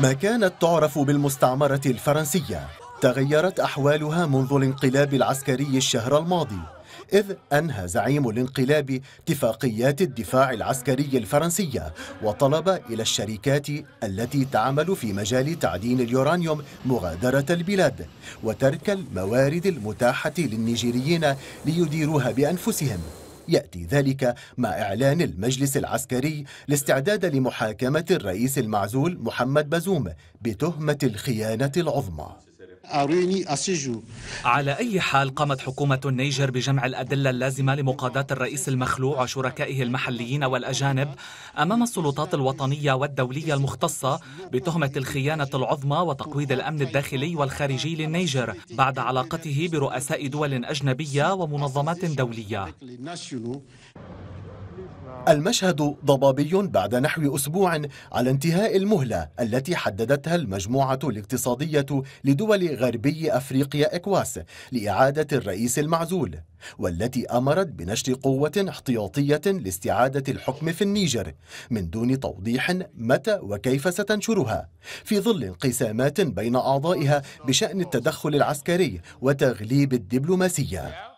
ما كانت تعرف بالمستعمرة الفرنسية تغيرت أحوالها منذ الانقلاب العسكري الشهر الماضي إذ أنهى زعيم الانقلاب اتفاقيات الدفاع العسكري الفرنسية وطلب إلى الشركات التي تعمل في مجال تعدين اليورانيوم مغادرة البلاد وترك الموارد المتاحة للنيجيريين ليديروها بأنفسهم يأتي ذلك مع إعلان المجلس العسكري الاستعداد لمحاكمة الرئيس المعزول محمد بازوم بتهمة الخيانة العظمى على أي حال قامت حكومة النيجر بجمع الأدلة اللازمة لمقاضاة الرئيس المخلوع وشركائه المحليين والأجانب أمام السلطات الوطنية والدولية المختصة بتهمة الخيانة العظمى وتقويض الأمن الداخلي والخارجي للنيجر بعد علاقته برؤساء دول أجنبية ومنظمات دولية المشهد ضبابي بعد نحو أسبوع على انتهاء المهلة التي حددتها المجموعة الاقتصادية لدول غربي أفريقيا إكواس لإعادة الرئيس المعزول والتي أمرت بنشر قوة احتياطية لاستعادة الحكم في النيجر من دون توضيح متى وكيف ستنشرها في ظل انقسامات بين أعضائها بشأن التدخل العسكري وتغليب الدبلوماسية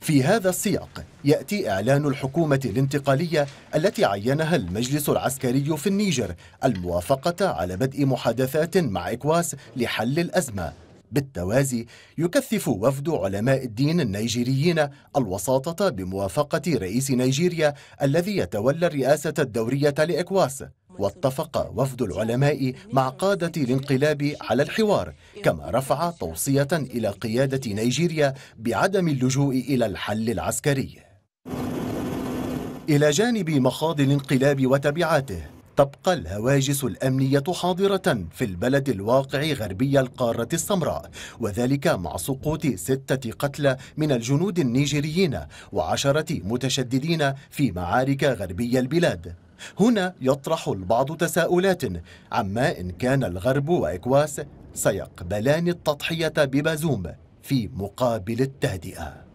في هذا السياق يأتي إعلان الحكومة الانتقالية التي عينها المجلس العسكري في النيجر الموافقة على بدء محادثات مع إكواس لحل الأزمة بالتوازي يكثف وفد علماء الدين النيجيريين الوساطة بموافقة رئيس نيجيريا الذي يتولى الرئاسة الدورية لإكواس واتفق وفد العلماء مع قادة الانقلاب على الحوار كما رفع توصية إلى قيادة نيجيريا بعدم اللجوء إلى الحل العسكري إلى جانب مخاض الانقلاب وتبعاته تبقى الهواجس الأمنية حاضرة في البلد الواقع غربي القارة السمراء وذلك مع سقوط ستة قتلى من الجنود النيجيريين وعشرة متشددين في معارك غربي البلاد هنا يطرح البعض تساؤلات عما إن كان الغرب وإكواس سيقبلان التضحية ببازوم في مقابل التهدئة